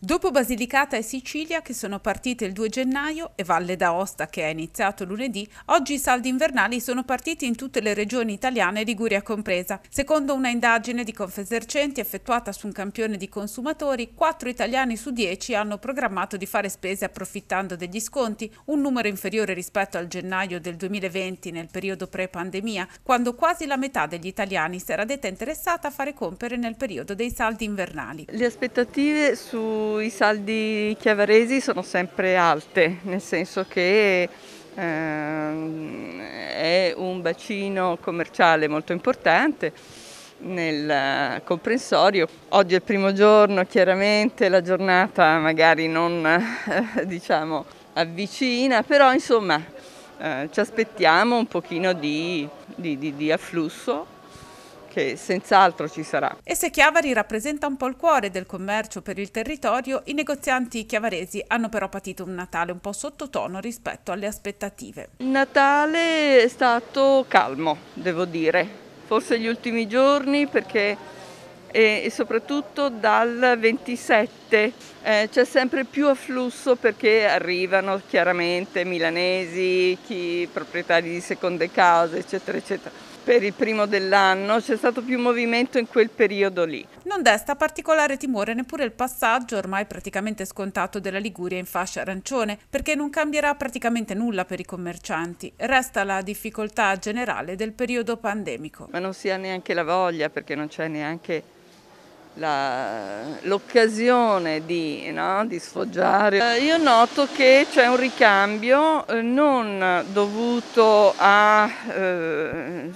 Dopo Basilicata e Sicilia che sono partite il 2 gennaio e Valle d'Aosta che è iniziato lunedì, oggi i saldi invernali sono partiti in tutte le regioni italiane, Liguria compresa. Secondo una indagine di Confesercenti effettuata su un campione di consumatori, 4 italiani su 10 hanno programmato di fare spese approfittando degli sconti, un numero inferiore rispetto al gennaio del 2020 nel periodo pre-pandemia, quando quasi la metà degli italiani si era detta interessata a fare compere nel periodo dei saldi invernali. Le aspettative su sui saldi chiavaresi sono sempre alte, nel senso che ehm, è un bacino commerciale molto importante nel eh, comprensorio. Oggi è il primo giorno, chiaramente la giornata magari non eh, diciamo avvicina, però insomma eh, ci aspettiamo un pochino di, di, di, di afflusso che senz'altro ci sarà. E se Chiavari rappresenta un po' il cuore del commercio per il territorio, i negozianti chiavaresi hanno però patito un Natale un po' sottotono rispetto alle aspettative. Il Natale è stato calmo, devo dire, forse gli ultimi giorni perché e soprattutto dal 27 eh, c'è sempre più afflusso perché arrivano chiaramente milanesi, chi, proprietari di seconde case, eccetera, eccetera per il primo dell'anno, c'è stato più movimento in quel periodo lì. Non desta particolare timore neppure il passaggio ormai praticamente scontato della Liguria in fascia arancione, perché non cambierà praticamente nulla per i commercianti. Resta la difficoltà generale del periodo pandemico. Ma non si ha neanche la voglia perché non c'è neanche l'occasione di, no, di, sfoggiare. Eh, io noto che c'è un ricambio eh, non dovuto a eh,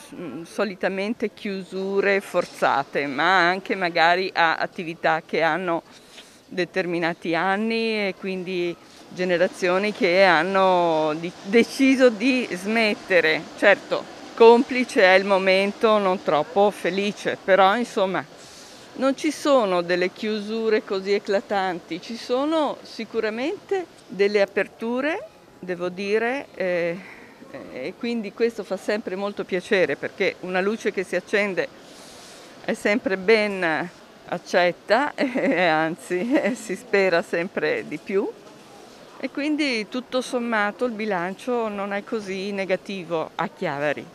solitamente chiusure forzate, ma anche magari a attività che hanno determinati anni e quindi generazioni che hanno di, deciso di smettere. Certo, complice è il momento non troppo felice, però insomma non ci sono delle chiusure così eclatanti, ci sono sicuramente delle aperture, devo dire, eh, e quindi questo fa sempre molto piacere perché una luce che si accende è sempre ben accetta, eh, anzi eh, si spera sempre di più e quindi tutto sommato il bilancio non è così negativo a Chiavari.